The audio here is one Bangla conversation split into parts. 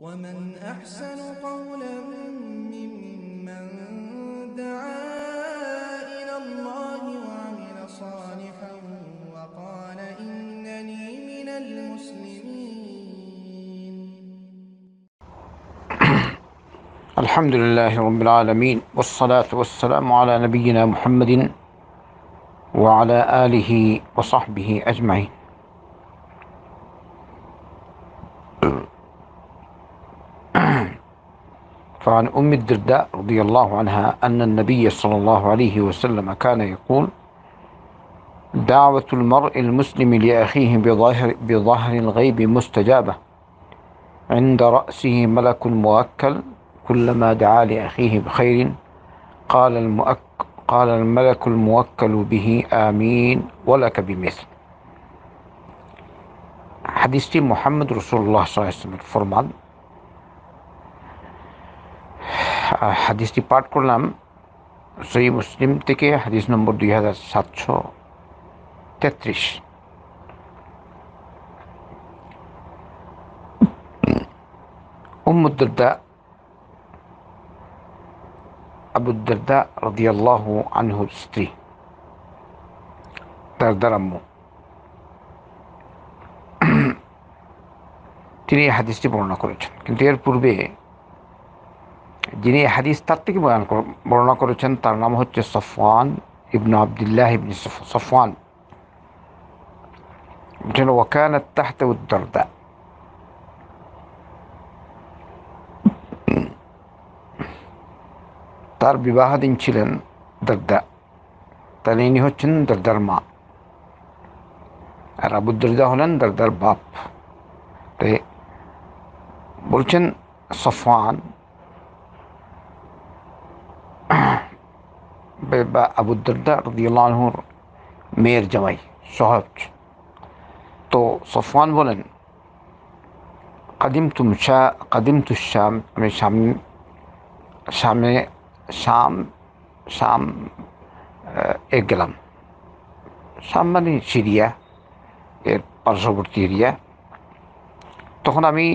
ومن أحسن قولا ممن دعا إلى الله وعمل صالحا وقال إنني من المسلمين الحمد لله رب العالمين والصلاة والسلام على نبينا محمد وعلى آله وصحبه أجمعين فعن أم الدرداء رضي الله عنها أن النبي صلى الله عليه وسلم كان يقول دعوة المرء المسلم لأخيه بظهر, بظهر الغيب مستجابة عند رأسه ملك موكل كلما دعا لأخيه بخير قال المؤك قال الملك الموكل به آمين ولك بمثل محمد رسول الله صلى الله عليه وسلم فرمان হাদিসটি পাঠ করলাম সই মুসলিম থেকে হাদিস নম্বর দুই হাজার সাতশো তেত্রিশ উম্মুদ্দা আবুদ্দা রদিয়াল্লাহ আনহু স্ত্রী তার দারাম্মু তিনি এই হাদিসটি বর্ণনা করেছেন কিন্তু এর পূর্বে যিনি হাদিস তার থেকে বর্ণনা করেছেন তার নাম হচ্ছে সফওয়ান ইবনু আবদুল্লাহ ইবনি সফওয়ান যিনি ওয়াকান تحت الدرداء তার বিবাহ দিন ছিলেন দর্দ তার ইনি হচ্ছেন দর্দার মা আর আবু দর্দ হলেন দর্দার বাপ তাই বলছেন সফওয়ান বা আবুদ্দর্দা রদিউল্লাহর মেয়ের জামাই সহজ তো সফওয়ান বলেন কাদিম তুম শাহ কাদিম তুশাম আমি সামনে সামনে শাম শাম এ গেলাম শাম মানে সিরিয়া এর পার্শ্ববর্তী এরিয়া তখন আমি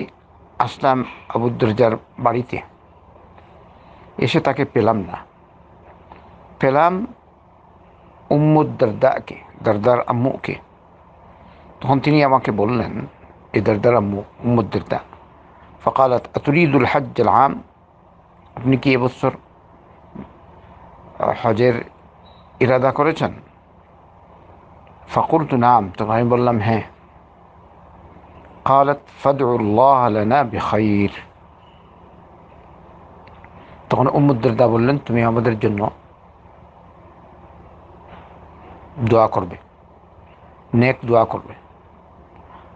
আসলাম আবুদ্দার বাড়িতে এসে তাকে পেলাম না পেলাম উম্মুদ দরদার দারদার আম্মুকে তখন তিনি আমাকে বললেন এ দরদার আম্মু উম্মুদ দারদা ফকালত আতুরিদুল হজ আম আপনি কি এবছর হজের ইরাদা করেছেন ফকুর নাম তখন আমি বললাম হ্যাঁ قالت فادعوا الله لنا بخير তখন উম্মুদ্দারদা বললেন তুমি আমাদের জন্য দোয়া করবে নেক দোয়া করবে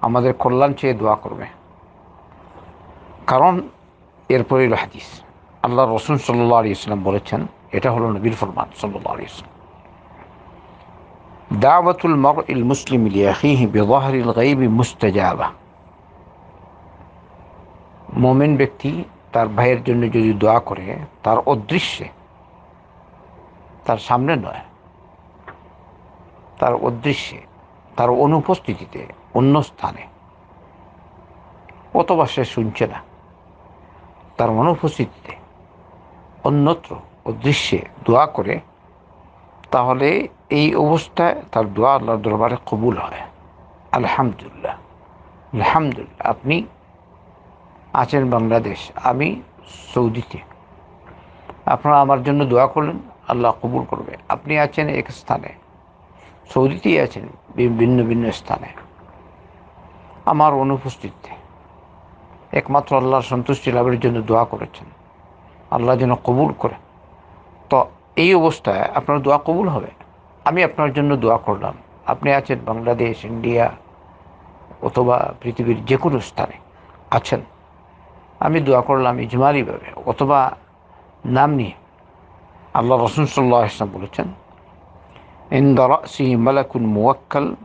আমাদের কল্যাণ চেয়ে দোয়া করবে কারণ এরপরে হলো হাদিস আল্লাহ রসুন সাল্লাহ আলী ইসলাম বলেছেন এটা হলো নবীর ফরমান সাল্লাহ আলী ইসলাম দাওয়াতুল মর ইল মুসলিম ইয়াহিহি মোমেন ব্যক্তি তার ভাইয়ের জন্য যদি দোয়া করে তার অদৃশ্যে তার সামনে নয় তার অদৃশ্যে তার অনুপস্থিতিতে অন্য স্থানে অথবা সে শুনছে না তার অনুপস্থিতিতে অন্যত্র অদৃশ্যে দোয়া করে তাহলে এই অবস্থায় তার দোয়া আল্লাহ দরবারে কবুল হয় আলহামদুলিল্লাহ আলহামদুলিল্লাহ আপনি আছেন বাংলাদেশ আমি সৌদিতে আপনারা আমার জন্য দোয়া করলেন আল্লাহ কবুল করবে আপনি আছেন এক স্থানে সৌদিতেই আছেন ভিন্ন ভিন্ন স্থানে আমার অনুপস্থিতিতে একমাত্র আল্লাহর সন্তুষ্টি লাভের জন্য দোয়া করেছেন আল্লাহ যেন কবুল করে তো এই অবস্থায় আপনার দোয়া কবুল হবে আমি আপনার জন্য দোয়া করলাম আপনি আছেন বাংলাদেশ ইন্ডিয়া অথবা পৃথিবীর যে কোনো স্থানে আছেন আমি দোয়া করলাম ইজমারিভাবে অথবা নাম নিয়ে আল্লাহ রসুন সাল্লাহ ইসলাম বলেছেন عند رأسه ملك موكل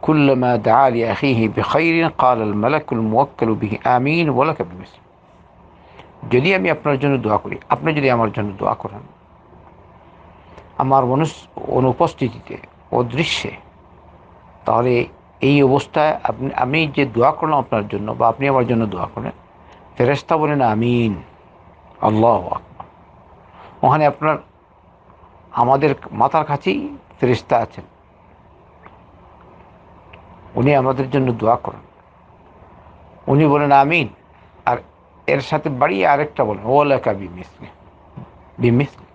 كلما دعا لأخيه بخير قال الملك الموكل به آمين ولك بمثل যদি আমি আপনার জন্য দোয়া করি আপনি যদি আমার জন্য দোয়া করেন আমার অনুপস্থিতিতে অদৃশ্যে তাহলে এই অবস্থায় আপনি আমি যে দোয়া করলাম আপনার জন্য বা আপনি আমার জন্য দোয়া করেন ফেরেস্তা বলেন আমিন আল্লাহ ওখানে আপনার আমাদের মাথার কাছেই ফেরিস্তা আছেন উনি আমাদের জন্য দোয়া করেন উনি বলেন আমিন আর এর সাথে বাড়িয়ে আরেকটা বলেন ও লেখা বিমিসলে বিমিসলে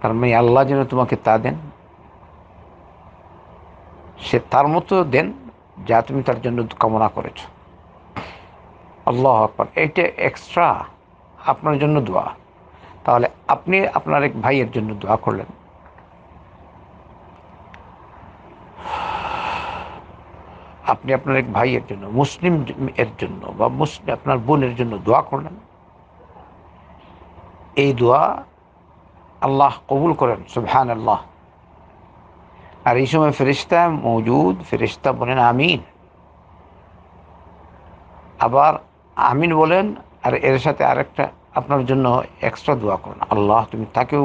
তার মানে আল্লাহ যেন তোমাকে তা দেন সে তার মতো দেন যা তুমি তার জন্য কামনা করেছ আল্লাহ আকবর এটা এক্সট্রা আপনার জন্য দোয়া তাহলে আপনি আপনার এক ভাইয়ের জন্য দোয়া করলেন আপনি আপনার এক ভাইয়ের জন্য মুসলিম এর জন্য বা মুসলিম আপনার বোনের জন্য দোয়া করলেন এই দোয়া আল্লাহ কবুল করেন সুবহান আল্লাহ আর এই সময় ফেরিস্তা মজুদ ফেরিস্তা বলেন আমিন আবার আমিন বলেন আর এর সাথে আরেকটা আপনার জন্য এক্সট্রা দোয়া করুন আল্লাহ তুমি তাকেও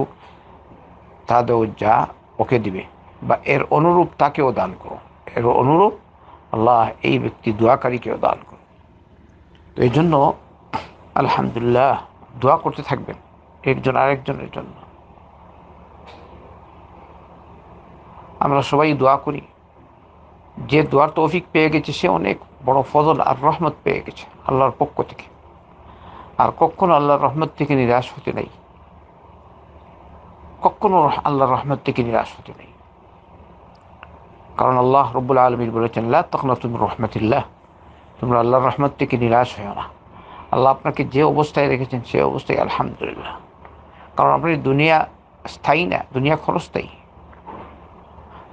তা দেও যা ওকে দিবে বা এর অনুরূপ তাকেও দান করো এর অনুরূপ আল্লাহ এই ব্যক্তি দোয়াকারীকেও দান করো তো এই জন্য আলহামদুলিল্লাহ দোয়া করতে থাকবেন একজন আরেকজনের জন্য আমরা সবাই দোয়া করি যে দোয়ার তৌফিক পেয়ে গেছে সে অনেক বড় ফজল আর রহমত পেয়ে গেছে আল্লাহর পক্ষ থেকে আর কখনো আল্লাহর রহমত থেকে নিরাশ হতে নাই কখনো আল্লাহর রহমত থেকে নিরাশ হতে নাই কারণ আল্লাহ রব আলমীর বলেছেন লা তখন তুমি রহমতুল্লাহ তোমরা আল্লাহর রহমত থেকে নিরাশ হয়েও না আল্লাহ আপনাকে যে অবস্থায় রেখেছেন সে অবস্থায় আলহামদুলিল্লাহ কারণ আপনি দুনিয়া স্থায়ী না দুনিয়া খরচস্থায়ী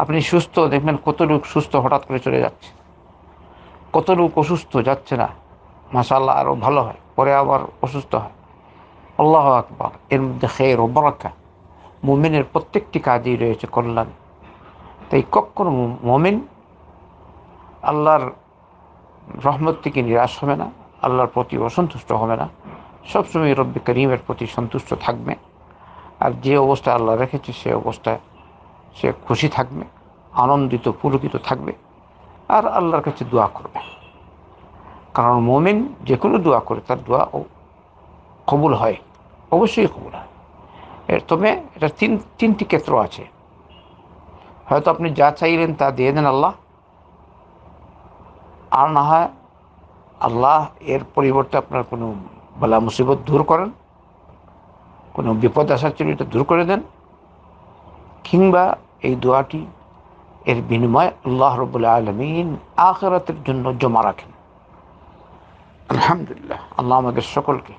আপনি সুস্থ দেখবেন কত লোক সুস্থ হঠাৎ করে চলে যাচ্ছে কত লোক অসুস্থ যাচ্ছে না আল্লাহ আরও ভালো হয় পরে আবার অসুস্থ হয় আল্লাহ আকবর এর মধ্যে খেয়ের ও বরাকা মোমেনের প্রত্যেকটি কাজেই রয়েছে কল্যাণ তাই কখনো মোমেন আল্লাহর রহমত থেকে নিরাশ হবে না আল্লাহর প্রতি অসন্তুষ্ট হবে না সবসময় রব্বি করিমের প্রতি সন্তুষ্ট থাকবে আর যে অবস্থায় আল্লাহ রেখেছে সে অবস্থায় সে খুশি থাকবে আনন্দিত পুলকিত থাকবে আর আল্লাহর কাছে দোয়া করবে কারণ মোমেন যে কোনো দোয়া করে তার দোয়া কবুল হয় অবশ্যই কবুল হয় এর তবে এটা তিন তিনটি ক্ষেত্র আছে হয়তো আপনি যা চাইলেন তা দিয়ে দেন আল্লাহ আর না হয় আল্লাহ এর পরিবর্তে আপনার কোনো বলা মুসিবত দূর করেন কোনো বিপদ আসার জন্য এটা দূর করে দেন কিংবা এই দোয়াটি এর বিনিময়ে আল্লাহ রবুল্লা আলমিন আখেরাতের জন্য জমা রাখেন আলহামদুলিল্লাহ আল্লাহ আমাদের সকলকে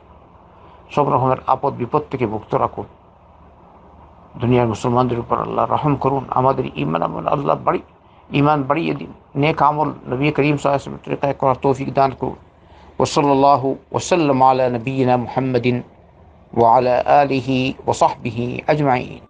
সব রকমের আপদ বিপদ থেকে মুক্ত রাখুন দুনিয়ার মুসলমানদের উপর আল্লাহ রহম করুন আমাদের ইমান আমল আল্লাহ বাড়ি ইমান বাড়িয়ে দিন নেক আমল নবী করিম সাল্লাহ তরিকায় করার তৌফিক দান করুন وصلى الله وسلم على نبينا محمد وعلى آله وصحبه أجمعين